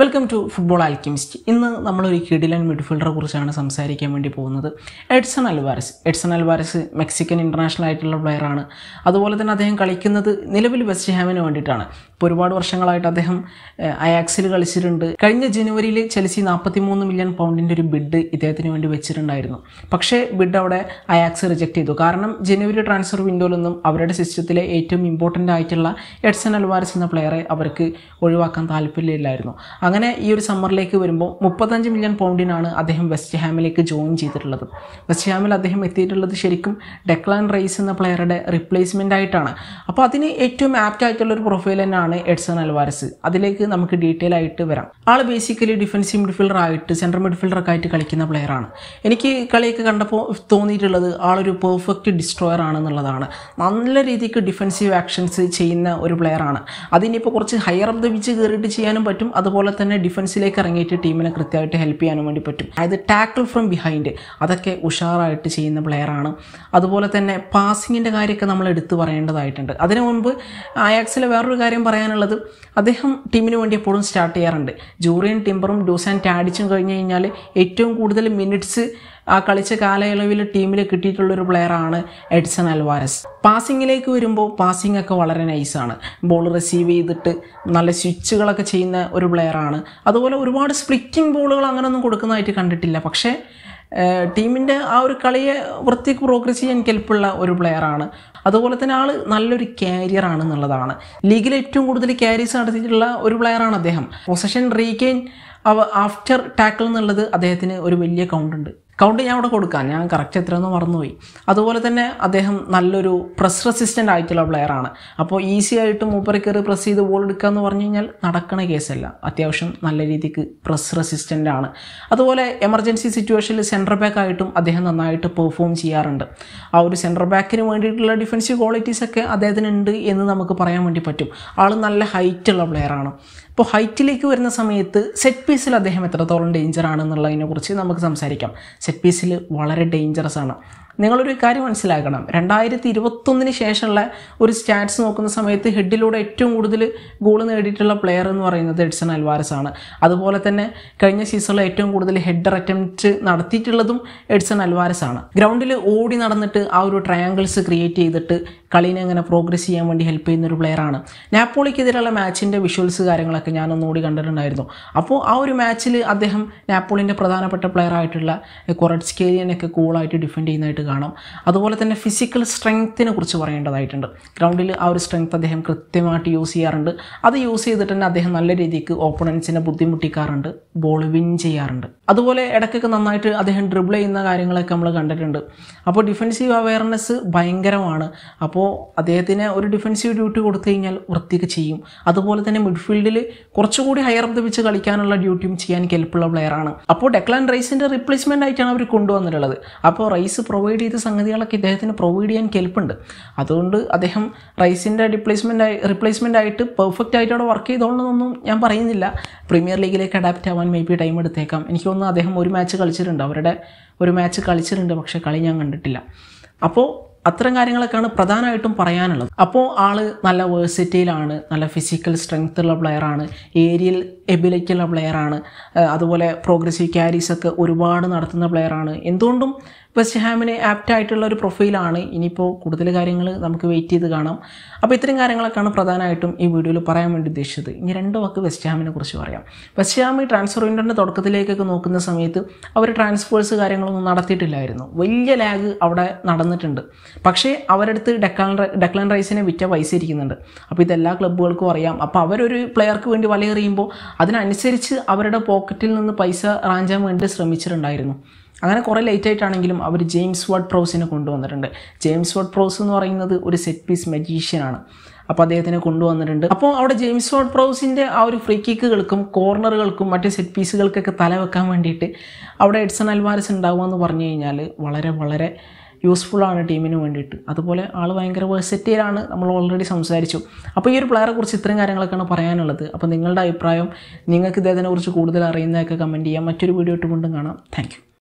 welcome to football alchemist ഇന്ന് നമ്മളൊരു കിഡിലൻ മിഡ്ഫീൽഡറെ കുറിച്ചാണ് സംസാരിക്കാൻ വേണ്ടി പോകുന്നത് Edson Alvarez Edson Alvarez Mexican international ആയിട്ടുള്ള പ്ലെയറാണ് അതുപോലെ തന്നെ അദ്ദേഹം കളിക്കുന്നത് നിലവിൽ വെസ്റ്റ് ഹാമിന് വേണ്ടിയിട്ടാണ് ഇപ്പോൾ ഒരുപാട് വർഷങ്ങളായിട്ട് അദ്ദേഹം അയാക്സിൽ കളിച്ചിട്ടുണ്ട് കഴിഞ്ഞ ജനുവരിയിൽ ചെൽസി നാൽപ്പത്തി മൂന്ന് മില്യൺ പൗണ്ടിൻ്റെ ഒരു ബിഡ് ഇദ്ദേഹത്തിന് വേണ്ടി വെച്ചിട്ടുണ്ടായിരുന്നു പക്ഷേ ബിഡ് അവിടെ അയാക്സ് റിജക്റ്റ് ചെയ്തു കാരണം ജനുവരി ട്രാൻസ്ഫർ വിൻഡോയിലൊന്നും അവരുടെ സിസ്റ്റത്തിലെ ഏറ്റവും ഇമ്പോർട്ടൻ്റ് ആയിട്ടുള്ള എഡ്സൺ അൽവാരസ് എന്ന പ്ലെയറെ അവർക്ക് ഒഴിവാക്കാൻ താല്പര്യമില്ലായിരുന്നു അങ്ങനെ ഈ ഒരു സമ്മറിലേക്ക് വരുമ്പോൾ മുപ്പത്തഞ്ച് മില്യൺ പൗണ്ടിനാണ് അദ്ദേഹം വെസ്റ്റ് ഹാമിലേക്ക് ജോയിൻ ചെയ്തിട്ടുള്ളത് വെസ്റ്റ് ഹാമിൽ അദ്ദേഹം എത്തിയിട്ടുള്ളത് ശരിക്കും ഡെക്ലാൻ റൈസ് എന്ന പ്ലെയറുടെ റിപ്ലേസ്മെൻ്റ് ആയിട്ടാണ് അപ്പോൾ അതിന് ഏറ്റവും ആപ്റ്റ് ആയിട്ടുള്ള ഒരു പ്രൊഫൈൽ തന്നെയാണ് എഡ്സൺ അൽവാരസ് അതിലേക്ക് നമുക്ക് ഡീറ്റെയിൽ ആയിട്ട് വരാം ആൾ ബേസിക്കലി ഡിഫൻസീവ് മിഡ്ഫീൽഡർ ആയിട്ട് സെൻട്രൽ മിഡ്ഫീൽഡറൊക്കെ ആയിട്ട് കളിക്കുന്ന പ്ലെയറാണ് എനിക്ക് കളിയൊക്കെ കണ്ടപ്പോൾ തോന്നിയിട്ടുള്ളത് ആളൊരു പെർഫെക്റ്റ് ഡിസ്ട്രോയർ ആണെന്നുള്ളതാണ് നല്ല രീതിക്ക് ഡിഫൻസീവ് ആക്ഷൻസ് ചെയ്യുന്ന ഒരു പ്ലെയറാണ് അതിനിപ്പോൾ കുറച്ച് ഹയർ ഓഫ് ദ പിച്ച് കയറിയിട്ട് ചെയ്യാനും പറ്റും അതുപോലെ പോലെ തന്നെ ഡിഫൻസിലേക്ക് ഇറങ്ങിയിട്ട് ടീമിനെ കൃത്യമായിട്ട് ഹെൽപ്പ് ചെയ്യാനും വേണ്ടി പറ്റും അതായത് ടാക്കിൾ ഫ്രം ബിഹൈൻഡ് അതൊക്കെ ഉഷാറായിട്ട് ചെയ്യുന്ന പ്ലെയറാണ് അതുപോലെ തന്നെ പാസിങ്ങിൻ്റെ കാര്യമൊക്കെ നമ്മൾ എടുത്തു പറയേണ്ടതായിട്ടുണ്ട് അതിനു മുൻപ് ആയാക്സിലെ വേറൊരു കാര്യം പറയാനുള്ളത് അദ്ദേഹം ടീമിന് വേണ്ടി എപ്പോഴും സ്റ്റാർട്ട് ചെയ്യാറുണ്ട് ജൂറിയൻ ടിംബറും ഡൂസാൻ ടാഡിച്ചും കഴിഞ്ഞ് കഴിഞ്ഞാൽ ഏറ്റവും കൂടുതൽ മിനിറ്റ്സ് ആ കളിച്ച കാലയളവിൽ ടീമിൽ കിട്ടിയിട്ടുള്ളൊരു പ്ലെയറാണ് എഡ്സൺ അൽവാരസ് പാസിങ്ങിലേക്ക് വരുമ്പോൾ പാസിംഗ് ഒക്കെ വളരെ നൈസാണ് ബോൾ റിസീവ് ചെയ്തിട്ട് നല്ല സ്വിച്ചുകളൊക്കെ ചെയ്യുന്ന ഒരു പ്ലെയറാണ് അതുപോലെ ഒരുപാട് സ്പ്ലിറ്റിംഗ് ബോളുകൾ അങ്ങനെയൊന്നും കൊടുക്കുന്നതായിട്ട് കണ്ടിട്ടില്ല പക്ഷേ ടീമിൻ്റെ ആ ഒരു കളിയെ വൃത്തിക്ക് പ്രോഗ്രസ് ചെയ്യാൻ കെൽപ്പുള്ള ഒരു പ്ലെയറാണ് അതുപോലെ തന്നെ ആൾ നല്ലൊരു ക്യാരിയർ ആണ് എന്നുള്ളതാണ് ലീഗിൽ ഏറ്റവും കൂടുതൽ ക്യാരീസ് നടത്തിയിട്ടുള്ള ഒരു പ്ലെയറാണ് അദ്ദേഹം പൊസഷൻ റീഗെയിൻ ആഫ്റ്റർ ടാക്കിൾ എന്നുള്ളത് അദ്ദേഹത്തിന് ഒരു വലിയ കൗണ്ട് ഉണ്ട് കൗണ്ട് ഞാൻ അവിടെ കൊടുക്കാം ഞാൻ കറക്റ്റ് എത്ര എന്ന് മറന്നുപോയി അതുപോലെ തന്നെ അദ്ദേഹം നല്ലൊരു പ്രസ് റെസിസ്റ്റൻ്റ് ആയിട്ടുള്ള പ്ലെയറാണ് അപ്പോൾ ഈസി ആയിട്ട് മൂപ്പറി കയറി പ്രസ് ചെയ്ത് ബോൾ എടുക്കുക എന്ന് പറഞ്ഞു കഴിഞ്ഞാൽ നടക്കണ കേസല്ല അത്യാവശ്യം നല്ല രീതിക്ക് പ്രസ് റെസിസ്റ്റൻ്റ് ആണ് അതുപോലെ എമർജൻസി സിറ്റുവേഷനിൽ സെൻറ്റർ ബാക്ക് ആയിട്ടും അദ്ദേഹം നന്നായിട്ട് പെർഫോം ചെയ്യാറുണ്ട് ആ ഒരു സെൻറ്റർ ബാക്കിന് വേണ്ടിയിട്ടുള്ള ഡിഫൻസീവ് ക്വാളിറ്റീസൊക്കെ അദ്ദേഹത്തിനുണ്ട് എന്ന് നമുക്ക് പറയാൻ വേണ്ടി പറ്റും ആൾ നല്ല ഹൈറ്റുള്ള പ്ലെയറാണ് ഇപ്പോൾ ഹൈറ്റിലേക്ക് വരുന്ന സമയത്ത് സെറ്റ് പീസിൽ അദ്ദേഹം എത്രത്തോളം ഡേഞ്ചർ ആണെന്നുള്ളതിനെ കുറിച്ച് നമുക്ക് സംസാരിക്കാം സെറ്റ് പീസിൽ വളരെ ഡേഞ്ചറസ് ആണ് നിങ്ങളൊരു കാര്യം മനസ്സിലാക്കണം രണ്ടായിരത്തി ഇരുപത്തൊന്നിന് ശേഷമുള്ള ഒരു സ്റ്റാറ്റ്സ് നോക്കുന്ന സമയത്ത് ഹെഡിലൂടെ ഏറ്റവും കൂടുതൽ ഗോൾ നേടിയിട്ടുള്ള പ്ലെയർ എന്ന് പറയുന്നത് എഡ്സൺ അൽവാരസ് ആണ് അതുപോലെ തന്നെ കഴിഞ്ഞ സീസണിൽ ഏറ്റവും കൂടുതൽ ഹെഡർ അറ്റംപ്റ്റ് നടത്തിയിട്ടുള്ളതും എഡ്സൺ അൽവാരസ് ആണ് ഗ്രൗണ്ടിൽ ഓടി നടന്നിട്ട് ആ ഒരു ട്രയാങ്കിൾസ് ക്രിയേറ്റ് ചെയ്തിട്ട് കളീനെ അങ്ങനെ പ്രോഗ്രസ് ചെയ്യാൻ വേണ്ടി ഹെൽപ്പ് ചെയ്യുന്ന ഒരു പ്ലെയറാണ് നാപ്പോളിക്കെതിരെയുള്ള മാച്ചിൻ്റെ വിഷ്വൽസ് കാര്യങ്ങളൊക്കെ ഞാൻ ഒന്നുകൂടി കണ്ടിട്ടുണ്ടായിരുന്നു അപ്പോൾ ആ ഒരു മാച്ചിൽ അദ്ദേഹം നാപ്പോളിൻ്റെ പ്രധാനപ്പെട്ട പ്ലെയർ ആയിട്ടുള്ള കൊറഡ്സ്കേലിയനൊക്കെ കൂളായിട്ട് ഡിഫെൻഡ് ചെയ്യുന്നതായിട്ട് കാണാം അതുപോലെ തന്നെ ഫിസിക്കൽ സ്ട്രെങ്ത്തിനെ കുറിച്ച് പറയേണ്ടതായിട്ടുണ്ട് ഗ്രൗണ്ടിൽ ആ ഒരു സ്ട്രെങ്ത് അദ്ദേഹം കൃത്യമായിട്ട് യൂസ് ചെയ്യാറുണ്ട് അത് യൂസ് ചെയ്തിട്ട് തന്നെ അദ്ദേഹം നല്ല രീതിക്ക് ഓപ്പണൻസിനെ ബുദ്ധിമുട്ടിക്കാറുണ്ട് ബോൾ വിൻ ചെയ്യാറുണ്ട് അതുപോലെ ഇടയ്ക്കൊക്കെ നന്നായിട്ട് അദ്ദേഹം ഡ്രിബിൾ ചെയ്യുന്ന കാര്യങ്ങളൊക്കെ നമ്മൾ കണ്ടിട്ടുണ്ട് അപ്പോൾ ഡിഫൻസീവ് അവയർനെസ് ഭയങ്കരമാണ് അപ്പോൾ അദ്ദേഹത്തിന് ഒരു ഡിഫൻസീവ് ഡ്യൂട്ടി കൊടുത്തു കഴിഞ്ഞാൽ വൃത്തിയൊക്കെ ചെയ്യും അതുപോലെ തന്നെ മിഡ്ഫീൽഡിൽ കുറച്ചുകൂടി ഹയർ അപ്പ് വെച്ച് കളിക്കാനുള്ള ഡ്യൂട്ടിയും ചെയ്യാൻ കെൽപ്പുള്ള പ്ലെയറാണ് അപ്പോൾ ഡെക്ലാൻ റൈസിൻ്റെ റീപ്ലേസ്മെൻ്റ് ആയിട്ടാണ് അവർ കൊണ്ടുവന്നിട്ടുള്ളത് അപ്പോൾ റൈസ് പ്രൊവൈഡ് ചെയ്ത സംഗതികളൊക്കെ ഇദ്ദേഹത്തിന് പ്രൊവൈഡ് ചെയ്യാൻ കെൽപ്പുണ്ട് അതുകൊണ്ട് അദ്ദേഹം റൈസിൻ്റെ ഡിപ്ലേസ്മെൻ്റ് ആയി റീപ്ലേസ്മെൻ്റ് ആയിട്ട് പെർഫെക്റ്റ് ആയിട്ട് അവിടെ വർക്ക് ചെയ്തോളണമെന്നൊന്നും ഞാൻ പറയുന്നില്ല പ്രീമിയർ ലീഗിലേക്ക് അഡാപ്റ്റ് ആവാൻ മേ ബി ടൈം എടുത്തേക്കാം എനിക്ക് തോന്നുന്നു അദ്ദേഹം ഒരു മാച്ച് കളിച്ചിട്ടുണ്ട് അവരുടെ ഒരു മാച്ച് കളിച്ചിട്ടുണ്ട് പക്ഷെ കളി ഞാൻ കണ്ടിട്ടില്ല അപ്പോൾ അത്തരം കാര്യങ്ങളൊക്കെയാണ് പ്രധാനമായിട്ടും പറയാനുള്ളത് അപ്പോൾ ആൾ നല്ല വേഴ്സിറ്റിയിലാണ് നല്ല ഫിസിക്കൽ സ്ട്രെങ്ത് ഉള്ള പ്ലെയറാണ് ഏരിയൽ എബിലിറ്റിയുള്ള പ്ലെയറാണ് അതുപോലെ പ്രോഗ്രസീവ് ക്യാരീസ് ഒക്കെ ഒരുപാട് നടത്തുന്ന പ്ലെയറാണ് എന്തുകൊണ്ടും വെസ്റ്റ് ഹാമിന് ആപ്റ്റായിട്ടുള്ള ഒരു പ്രൊഫൈലാണ് ഇനിയിപ്പോൾ കൂടുതൽ കാര്യങ്ങൾ നമുക്ക് വെയിറ്റ് ചെയ്ത് കാണാം അപ്പോൾ ഇത്തരം കാര്യങ്ങളൊക്കെയാണ് പ്രധാനമായിട്ടും ഈ വീഡിയോയിൽ പറയാൻ വേണ്ടി ഉദ്ദേശിച്ചത് ഇനി രണ്ട് വാക്ക് വെസ്റ്റ് ഹാമിനെ കുറിച്ച് പറയാം വെസ്റ്റ് ഹാമി ട്രാൻസ്ഫർ വിൻഡോൻ്റെ തുടക്കത്തിലേക്കൊക്കെ നോക്കുന്ന സമയത്ത് അവർ ട്രാൻസ്ഫേഴ്സ് കാര്യങ്ങളൊന്നും നടത്തിയിട്ടില്ലായിരുന്നു വലിയ ലാഗ് അവിടെ നടന്നിട്ടുണ്ട് പക്ഷേ അവരടുത്ത് ഡെക്കാൻ ഡെക്ലാൻ റൈസിനെ വിറ്റ പൈസ ഇരിക്കുന്നുണ്ട് അപ്പോൾ ഇതെല്ലാ ക്ലബ്ബുകൾക്കും അറിയാം അപ്പോൾ അവരൊരു പ്ലെയർക്ക് വേണ്ടി വലയെറിയുമ്പോൾ അതിനനുസരിച്ച് അവരുടെ പോക്കറ്റിൽ നിന്ന് പൈസ റാഞ്ചാൻ വേണ്ടി ശ്രമിച്ചിട്ടുണ്ടായിരുന്നു അങ്ങനെ കുറേ ലേറ്റ് ആയിട്ടാണെങ്കിലും അവർ ജെയിംസ് വാർഡ് പ്രോസിനെ കൊണ്ടുവന്നിട്ടുണ്ട് ജെയിംസ് വാർഡ് പ്രോസ് എന്ന് പറയുന്നത് ഒരു സെറ്റ് പീസ് മജീഷ്യനാണ് അപ്പോൾ അദ്ദേഹത്തിനെ കൊണ്ടുവന്നിട്ടുണ്ട് അപ്പോൾ അവിടെ ജെയിംസ് വാർഡ് പ്രോസിൻ്റെ ആ ഒരു ഫ്രീ കിക്കുകൾക്കും കോർണറുകൾക്കും മറ്റ് സെറ്റ് പീസുകൾക്കൊക്കെ വെക്കാൻ വേണ്ടിയിട്ട് അവിടെ എഡ്സൺ അൽവാരസ് ഉണ്ടാവുക എന്ന് പറഞ്ഞു കഴിഞ്ഞാൽ വളരെ വളരെ യൂസ്ഫുള്ളാണ് ടീമിന് വേണ്ടിയിട്ട് അതുപോലെ ആൾ ഭയങ്കര വേഴ്സറ്റൈലാണ് നമ്മൾ ഓൾറെഡി സംസാരിച്ചു അപ്പോൾ ഈ ഒരു പ്ലെയറെ കുറിച്ച് ഇത്രയും കാര്യങ്ങളൊക്കെയാണ് പറയാനുള്ളത് അപ്പോൾ നിങ്ങളുടെ അഭിപ്രായം നിങ്ങൾക്ക് ഇദ്ദേഹത്തിനെ കുറിച്ച് കൂടുതൽ അറിയുന്നതൊക്കെ കമൻറ്റ് ചെയ്യാം മറ്റൊരു വീഡിയോ ഇട്ട് കൊണ്ടും കാണാം താങ്ക്